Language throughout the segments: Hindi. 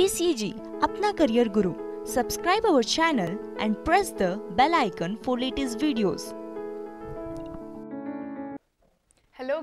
ACG, अपना career guru. Subscribe our channel and press the bell icon for latest videos.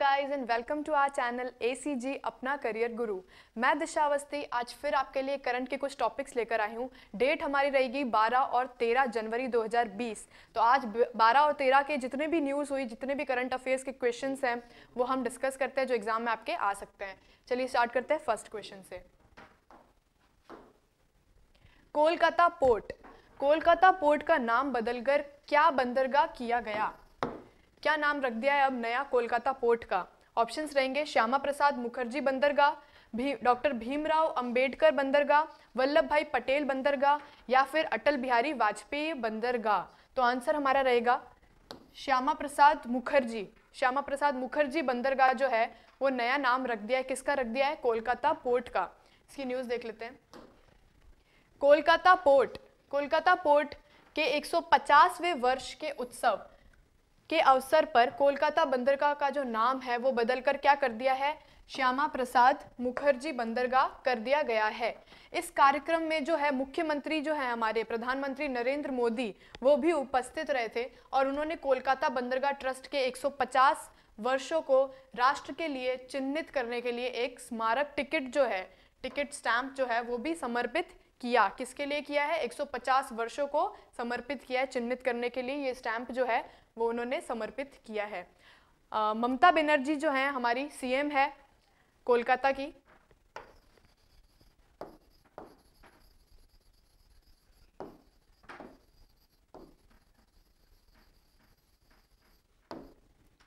Guys and welcome to our channel ACG अपना करियर गुरु मैं दिशा अवस्थी आज फिर आपके लिए करंट के कुछ टॉपिक्स लेकर आई हूँ डेट हमारी रहेगी 12 और 13 जनवरी 2020 तो आज 12 और 13 के जितने भी न्यूज़ हुई जितने भी करंट अफेयर्स के क्वेश्चन हैं वो हम डिस्कस करते हैं जो एग्ज़ाम में आपके आ सकते हैं चलिए स्टार्ट करते हैं फर्स्ट क्वेश्चन से कोलकाता पोर्ट कोलकाता पोर्ट का नाम बदलकर क्या बंदरगाह किया गया क्या नाम रख दिया है अब नया कोलकाता पोर्ट का ऑप्शंस रहेंगे श्यामा प्रसाद मुखर्जी बंदरगाह भी डॉक्टर भीमराव अंबेडकर बंदरगाह वल्लभ भाई पटेल बंदरगाह या फिर अटल बिहारी वाजपेयी बंदरगाह तो आंसर हमारा रहेगा श्यामा प्रसाद मुखर्जी श्यामा प्रसाद मुखर्जी बंदरगाह जो है वो नया नाम रख दिया है किसका रख दिया है कोलकाता पोर्ट का इसकी न्यूज़ देख लेते हैं कोलकाता पोर्ट कोलकाता पोर्ट के 150वें वर्ष के उत्सव के अवसर पर कोलकाता बंदरगाह का जो नाम है वो बदलकर क्या कर दिया है श्यामा प्रसाद मुखर्जी बंदरगाह कर दिया गया है इस कार्यक्रम में जो है मुख्यमंत्री जो है हमारे प्रधानमंत्री नरेंद्र मोदी वो भी उपस्थित रहे थे और उन्होंने कोलकाता बंदरगाह ट्रस्ट के 150 वर्षों को राष्ट्र के लिए चिन्हित करने के लिए एक स्मारक टिकट जो है टिकट स्टैंप जो है वो भी समर्पित किया किसके लिए किया है 150 वर्षों को समर्पित किया है चिन्हित करने के लिए ये स्टैंप जो है वो उन्होंने समर्पित किया है ममता बनर्जी जो हैं हमारी सीएम है कोलकाता की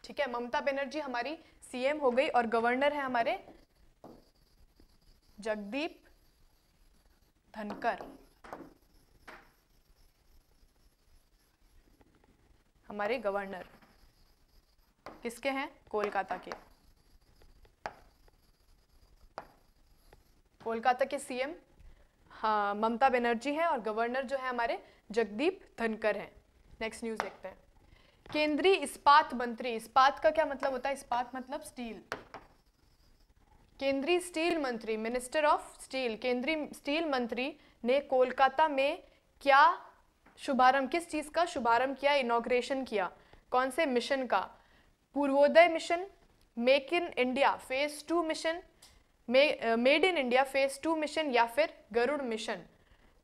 ठीक है ममता बनर्जी हमारी सीएम हो गई और गवर्नर है हमारे जगदीप धनकर हमारे गवर्नर किसके हैं कोलकाता के कोलकाता के सीएम हाँ ममता बनर्जी हैं और गवर्नर जो है हमारे जगदीप धनकर हैं नेक्स्ट न्यूज़ देखते हैं केंद्रीय इस्पात मंत्री इस्पात का क्या मतलब होता है इस्पात मतलब स्टील केंद्रीय स्टील मंत्री मिनिस्टर ऑफ स्टील केंद्रीय स्टील मंत्री ने कोलकाता में क्या शुभारंभ किस चीज़ का शुभारंभ किया इनोग्रेशन किया कौन से मिशन का Purvodaya mission make in India phase two mission made in India phase two mission या फिर गरुड़ मिशन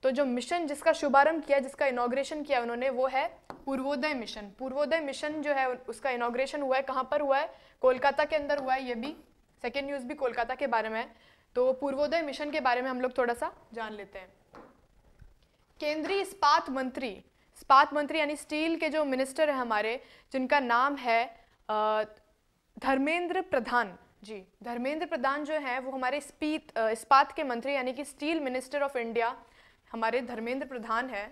तो जो मिशन जिसका शुभारंभ किया जिसका इनाग्रेशन किया उन्होंने वो है पूर्वोदय मिशन पूर्वोदय मिशन जो है उसका इनाग्रेशन हुआ है कहाँ पर हुआ है कोलकाता के अंदर हुआ है ये भी सेकेंड न्यूज़ भी कोलकाता के बारे में है तो पूर्वोदय मिशन के बारे में हम लोग थोड़ा सा जान लेते हैं केंद्रीय इस्पात मंत्री इस्पात मंत्री यानी स्टील के जो मिनिस्टर हैं हमारे जिनका नाम है धर्मेंद्र प्रधान जी धर्मेंद्र प्रधान जो है वो हमारे स्पीत इस्पात के मंत्री यानी कि स्टील मिनिस्टर ऑफ इंडिया हमारे धर्मेंद्र प्रधान है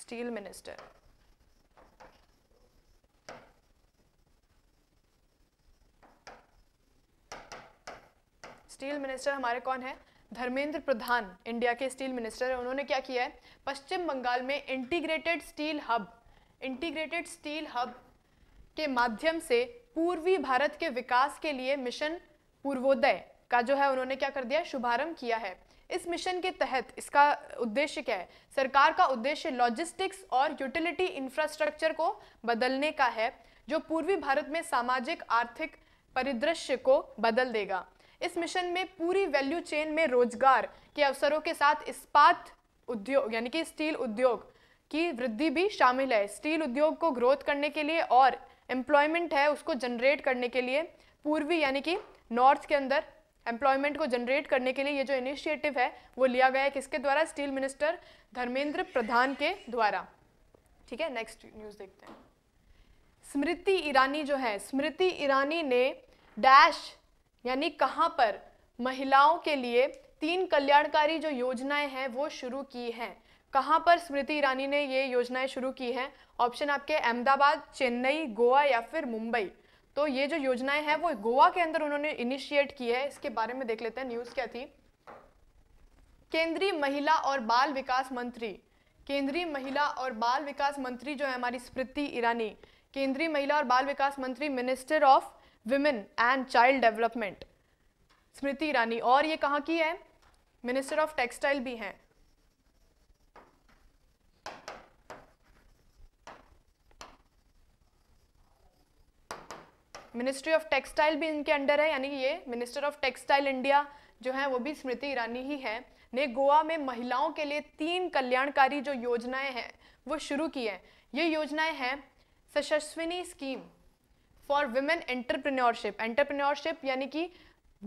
स्टील मिनिस्टर स्टील मिनिस्टर हमारे कौन है धर्मेंद्र प्रधान इंडिया के स्टील मिनिस्टर है उन्होंने क्या किया है पश्चिम बंगाल में integrated steel hub integrated steel hub के माध्यम से पूर्वी भारत के विकास के लिए मिशन पूर्वोदय का जो है उन्होंने क्या कर दिया शुभारंभ किया है इस मिशन के तहत इसका उद्देश्य क्या है सरकार का उद्देश्य लॉजिस्टिक्स और यूटिलिटी इंफ्रास्ट्रक्चर को बदलने का है जो पूर्वी भारत में सामाजिक आर्थिक परिदृश्य को बदल देगा इस मिशन में पूरी वैल्यू चेन में रोजगार के अवसरों के साथ इस्पात उद्योग यानी कि स्टील उद्योग की वृद्धि भी शामिल है स्टील उद्योग को ग्रोथ करने के लिए और एम्प्लॉयमेंट है उसको जनरेट करने के लिए पूर्वी यानी कि नॉर्थ के अंदर एम्प्लॉयमेंट को जनरेट करने के लिए ये जो इनिशिएटिव है वो लिया गया है किसके द्वारा स्टील मिनिस्टर धर्मेंद्र प्रधान के द्वारा ठीक है नेक्स्ट न्यूज़ देखते हैं स्मृति ईरानी जो है स्मृति ईरानी ने डैश यानी कहाँ पर महिलाओं के लिए तीन कल्याणकारी जो योजनाएं हैं वो शुरू की हैं कहाँ पर स्मृति ईरानी ने ये योजनाएं शुरू की हैं ऑप्शन आपके अहमदाबाद चेन्नई गोवा या फिर मुंबई तो ये जो योजनाएं हैं वो गोवा के अंदर उन्होंने इनिशिएट की है इसके बारे में देख लेते हैं न्यूज़ क्या थी केंद्रीय महिला और बाल विकास मंत्री केंद्रीय महिला और बाल विकास मंत्री जो है हमारी स्मृति ईरानी केंद्रीय महिला और बाल विकास मंत्री minister of women and child development Smriti Irani और ये कहाँ की है मिनिस्टर ऑफ टेक्सटाइल भी हैं मिनिस्ट्री ऑफ टेक्सटाइल भी इनके अंडर है यानी ये मिनिस्टर ऑफ टेक्सटाइल इंडिया जो है वो भी स्मृति ईरानी ही है ने गोवा में महिलाओं के लिए तीन कल्याणकारी जो योजनाएं हैं वो शुरू की हैं ये योजनाएं हैं सशस्विनी scheme for women entrepreneurship entrepreneurship यानी कि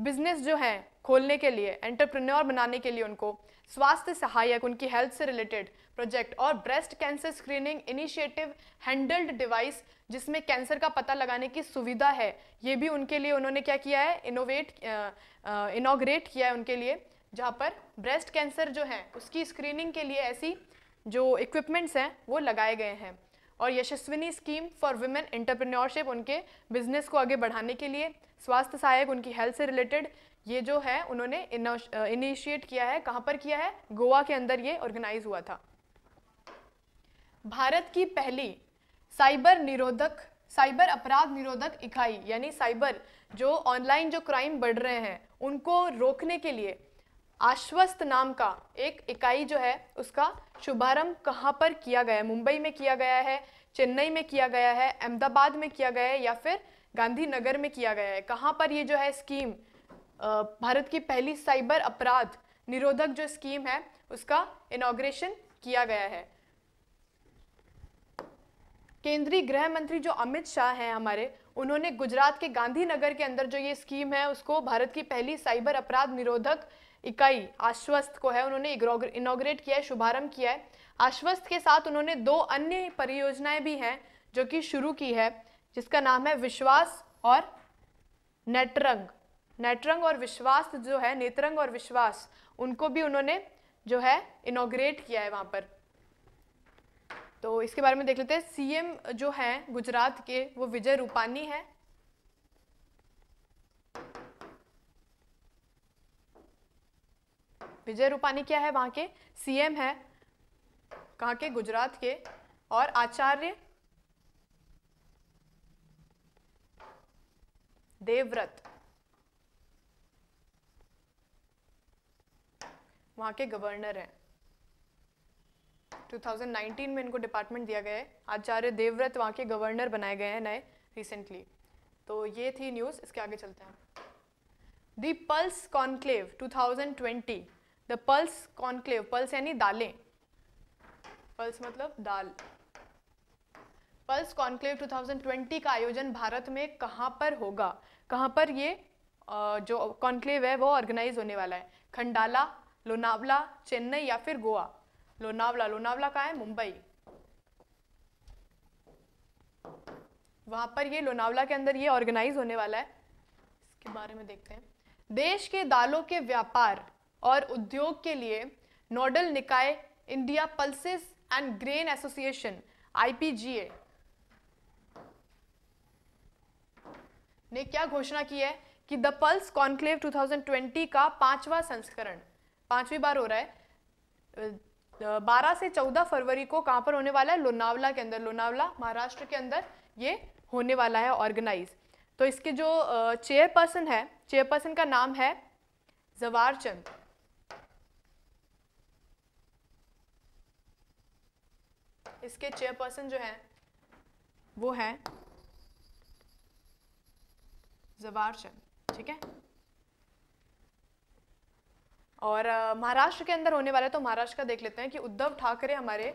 बिजनेस जो है खोलने के लिए एंटरप्रेन्योर बनाने के लिए उनको स्वास्थ्य सहायक उनकी हेल्थ से रिलेटेड प्रोजेक्ट और breast cancer screening initiative handheld device जिसमें कैंसर का पता लगाने की सुविधा है ये भी उनके लिए उन्होंने क्या किया है इनोवेट इनोग्रेट किया है उनके लिए जहाँ पर ब्रेस्ट कैंसर जो है उसकी स्क्रीनिंग के लिए ऐसी जो इक्विपमेंट्स हैं वो लगाए गए हैं और Yashaswini scheme for women entrepreneurship उनके बिजनेस को आगे बढ़ाने के लिए स्वास्थ्य सहायक उनकी हेल्थ से रिलेटेड ये जो है उन्होंने इनिशिएट किया है कहाँ पर किया है गोवा के अंदर ये ऑर्गेनाइज हुआ था भारत की पहली साइबर निरोधक साइबर अपराध निरोधक इकाई यानी साइबर जो ऑनलाइन जो क्राइम बढ़ रहे हैं उनको रोकने के लिए आश्वस्त नाम का एक इकाई जो है उसका शुभारंभ कहाँ पर किया गया है मुंबई में किया गया है चेन्नई में किया गया है अहमदाबाद में किया गया है या फिर गांधीनगर में किया गया है कहाँ पर ये जो है स्कीम भारत की पहली साइबर अपराध निरोधक जो स्कीम है उसका इनाग्रेशन किया गया है केंद्रीय गृह मंत्री जो अमित शाह हैं हमारे उन्होंने गुजरात के गांधीनगर के अंदर जो ये स्कीम है उसको भारत की पहली साइबर अपराध निरोधक इकाई आश्वस्त को है उन्होंने इनोग्रेट किया है शुभारंभ किया है आश्वस्त के साथ उन्होंने दो अन्य परियोजनाएं भी हैं जो कि शुरू की है जिसका नाम है विश्वास और नेटरंग नेटरंग और विश्वास जो है नेत्रंग और विश्वास उनको भी उन्होंने जो है इनोग्रेट किया है वहाँ पर तो इसके बारे में देख लेते हैं सीएम जो हैं गुजरात के वो विजय रूपानी हैं विजय रूपानी क्या है वहाँ के सीएम है कहाँ के गुजरात के और आचार्य देवव्रत वहाँ के गवर्नर हैं 2019 में इनको डिपार्टमेंट दिया गया है आचार्य देवव्रत वहाँ के गवर्नर बनाए गए हैं नए रिसेंटली तो ये थी न्यूज़ इसके आगे चलते हैं the pulse conclave 2020 the pulse conclave pulse यानी दालें पल्स मतलब दाल पल्स कॉन्क्लेव 2020 का आयोजन भारत में कहाँ पर होगा कहाँ पर ये जो कॉन्क्लेव है वो ऑर्गेनाइज होने वाला है खंडाला लोनावला चेन्नई या फिर गोवा लोनावला लोनावला कहाँ है मुंबई वहाँ पर ये लोनावला के अंदर ये ऑर्गेनाइज होने वाला है इसके बारे में देखते हैं देश के दालों के व्यापार और उद्योग के लिए नोडल निकाय India Pulses and Grain Association IPGA ने क्या घोषणा की है कि द पल्स कॉन्क्लेव 2020 का पांचवा संस्करण पांचवी बार हो रहा है बारह से चौदह फरवरी को कहां पर होने वाला है लोनावला के अंदर लोनावला महाराष्ट्र के अंदर ये होने वाला है ऑर्गेनाइज तो इसके जो चेयरपर्सन है चेयरपर्सन का नाम है जवार चंद इसके चेयरपर्सन जो हैं वो हैं जवार चंद ठीक है और महाराष्ट्र के अंदर होने वाला है तो महाराष्ट्र का देख लेते हैं कि उद्धव ठाकरे हमारे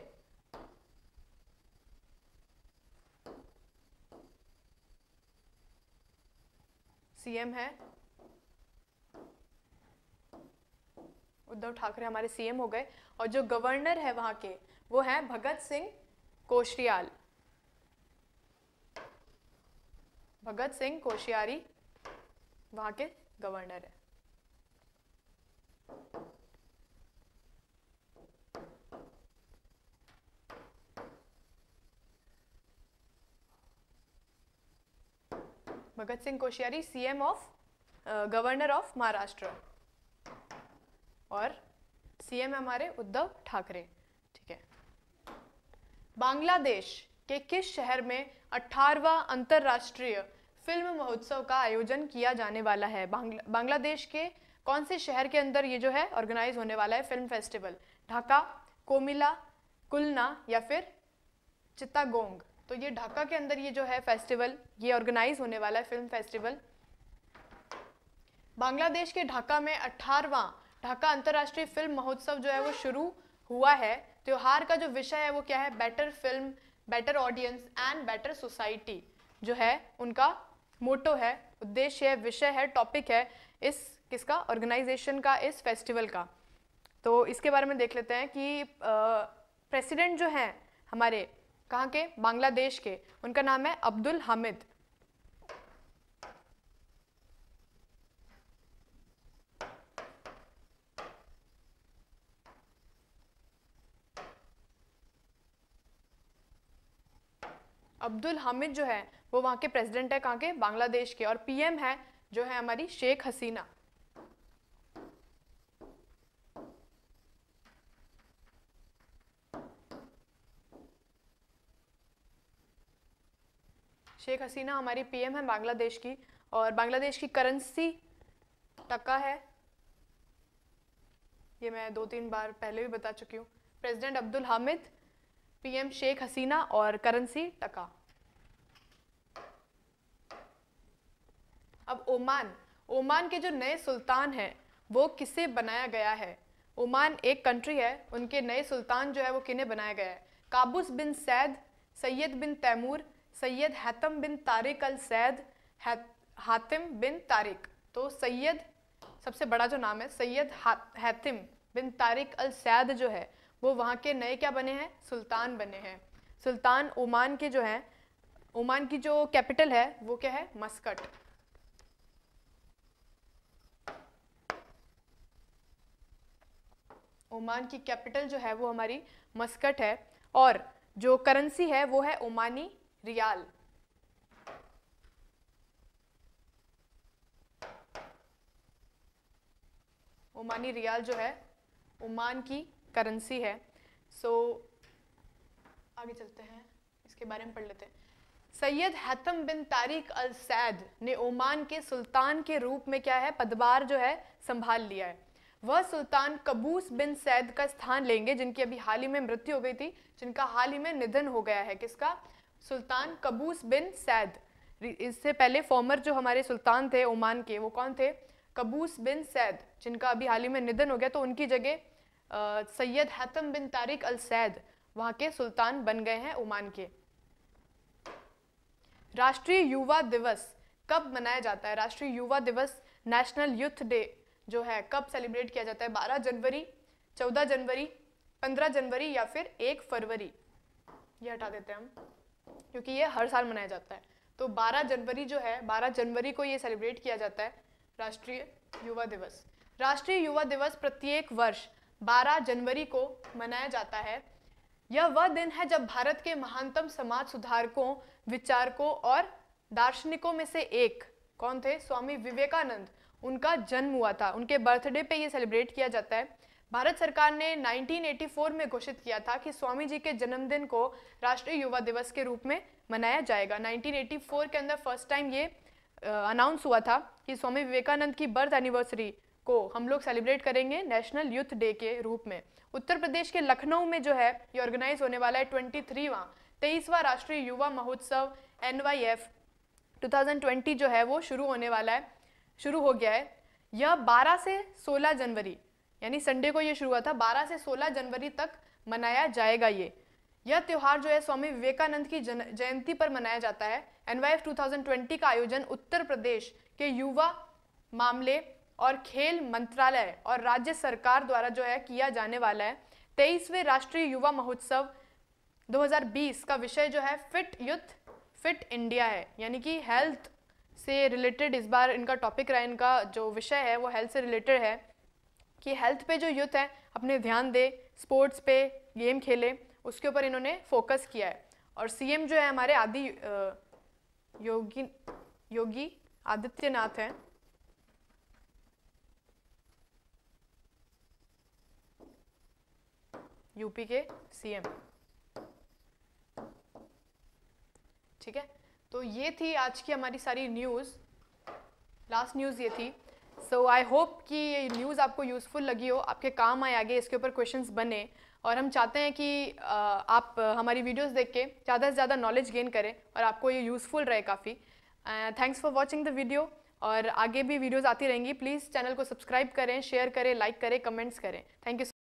सीएम है उद्धव ठाकरे हमारे सीएम हो गए और जो गवर्नर है वहां के वो है भगत सिंह कोशियाल भगत सिंह कोशियारी वहां के गवर्नर है Bhagat Singh Koshyari CM of governor of Maharashtra और सीएम हमारे उद्धव ठाकरे ठीक है बांग्लादेश के किस शहर में अठारवा अंतर्राष्ट्रीय फिल्म महोत्सव का आयोजन किया जाने वाला है बांग्ला, बांग्लादेश के कौन से शहर के अंदर ये जो है ऑर्गेनाइज होने वाला है फिल्म फेस्टिवल ढाका कोमिला कुलना या फिर चित्तागोंग तो ये ढाका के अंदर ये जो है फेस्टिवल ये ऑर्गेनाइज होने वाला है फिल्म फेस्टिवल बांग्लादेश के ढाका में अठारवा ढाका अंतर्राष्ट्रीय फिल्म महोत्सव जो है वो शुरू हुआ है त्यौहार का जो विषय है वो क्या है better film better audience and better society जो है उनका मोटो है उद्देश्य है विषय है टॉपिक है इस किसका ऑर्गेनाइजेशन का इस फेस्टिवल का तो इसके बारे में देख लेते हैं कि प्रेसिडेंट जो हैं हमारे कहाँ के बांग्लादेश के उनका नाम है अब्दुल हामिद अब्दुल हामिद जो है वो वहाँ के प्रेसिडेंट है कहाँ के बांग्लादेश के और पीएम है जो है हमारी शेख हसीना शेख हसीना हमारी पीएम है बांग्लादेश की और बांग्लादेश की करेंसी टका है ये मैं दो तीन बार पहले भी बता चुकी हूँ प्रेसिडेंट अब्दुल हामिद पीएम शेख हसीना और करेंसी टका ओमान ओमान के जो नए सुल्तान हैं वो किसे बनाया गया है ओमान एक कंट्री है उनके नए सुल्तान जो है वो किन्हें बनाया गया है Qaboos bin Said Sayyid bin Taimur Sayyid Haitham bin Tariq al Said Hatim bin Tariq तो सैयद सबसे बड़ा जो नाम है सैयद हैतिम बिन तारिक अल सैद जो है वो वहाँ के नए क्या बने हैं सुल्तान बने हैं सुल्तान ओमान के जो हैं ओमान की जो कैपिटल है वो क्या है मस्कट ओमान की कैपिटल जो है वो हमारी मस्कट है और जो करेंसी है वो है ओमानी रियाल ओमानी रियाल जो है ओमान की करेंसी है सो so, आगे चलते हैं इसके बारे में पढ़ लेते हैं सैयद हतम बिन तारिक अल सैद ने ओमान के सुल्तान के रूप में क्या है पदभार जो है संभाल लिया है वह सुल्तान कबूस बिन सैद का स्थान लेंगे जिनकी अभी हाल ही में मृत्यु हो गई थी जिनका हाल ही में निधन हो गया है किसका सुल्तान कबूस बिन सैद इससे पहले फॉर्मर जो हमारे सुल्तान थे ओमान के वो कौन थे कबूस बिन सैद जिनका अभी हाल ही में निधन हो गया तो उनकी जगह सैयद हतम बिन तारिक अल सैद वहाँ के सुल्तान बन गए हैं ओमान के राष्ट्रीय युवा दिवस कब मनाया जाता है राष्ट्रीय युवा दिवस नेशनल यूथ डे जो है कब सेलिब्रेट किया जाता है बारह जनवरी चौदह जनवरी पंद्रह जनवरी या फिर एक फरवरी ये हटा देते हैं हम क्योंकि ये हर साल मनाया जाता है तो 12 जनवरी जो है 12 जनवरी को ये सेलिब्रेट किया जाता है राष्ट्रीय युवा दिवस राष्ट्रीय युवा दिवस प्रत्येक वर्ष 12 जनवरी को मनाया जाता है यह वह दिन है जब भारत के महानतम समाज सुधारकों विचारकों और दार्शनिकों में से एक कौन थे स्वामी विवेकानंद उनका जन्म हुआ था उनके बर्थडे पे ये सेलिब्रेट किया जाता है भारत सरकार ने 1984 में घोषित किया था कि स्वामी जी के जन्मदिन को राष्ट्रीय युवा दिवस के रूप में मनाया जाएगा 1984 के अंदर फर्स्ट टाइम ये अनाउंस हुआ था कि स्वामी विवेकानंद की बर्थ एनिवर्सरी को हम लोग सेलिब्रेट करेंगे नेशनल यूथ डे के रूप में उत्तर प्रदेश के लखनऊ में जो है ये ऑर्गेनाइज होने वाला है ट्वेंटी थ्रीवा तेईसवा राष्ट्रीय युवा महोत्सव एन 2020 जो है वो शुरू होने वाला है शुरू हो गया है यह 12 से 16 जनवरी यानी संडे को यह शुरू हुआ था 12 से 16 जनवरी तक मनाया जाएगा ये यह त्यौहार जो है स्वामी विवेकानंद की जयंती पर मनाया जाता है एनवाईएफ 2020 का आयोजन उत्तर प्रदेश के युवा मामले और खेल मंत्रालय और राज्य सरकार द्वारा जो है किया जाने वाला है तेईसवें राष्ट्रीय युवा महोत्सव 2020 का विषय जो है फिट यूथ फिट इंडिया है यानी कि हेल्थ से रिलेटेड इस बार इनका टॉपिक रहा इनका जो विषय है वो हेल्थ से रिलेटेड है कि हेल्थ पे जो यूथ है अपने ध्यान दे स्पोर्ट्स पे गेम खेले उसके ऊपर इन्होंने फोकस किया है और सीएम जो है हमारे आदि योगी योगी आदित्यनाथ हैं यूपी के सीएम ठीक है तो ये थी आज की हमारी सारी न्यूज़ लास्ट न्यूज़ ये थी सो आई होप कि ये न्यूज़ आपको यूज़फुल लगी हो आपके काम आए आगे इसके ऊपर क्वेश्चंस बने और हम चाहते हैं कि आप हमारी वीडियोस देख के ज़्यादा से ज़्यादा नॉलेज गेन करें और आपको ये यूज़फुल रहे काफ़ी thanks for watching the video और आगे भी वीडियोज़ आती रहेंगी प्लीज़ चैनल को सब्सक्राइब करें शेयर करें लाइक करें कमेंट्स करें थैंक यू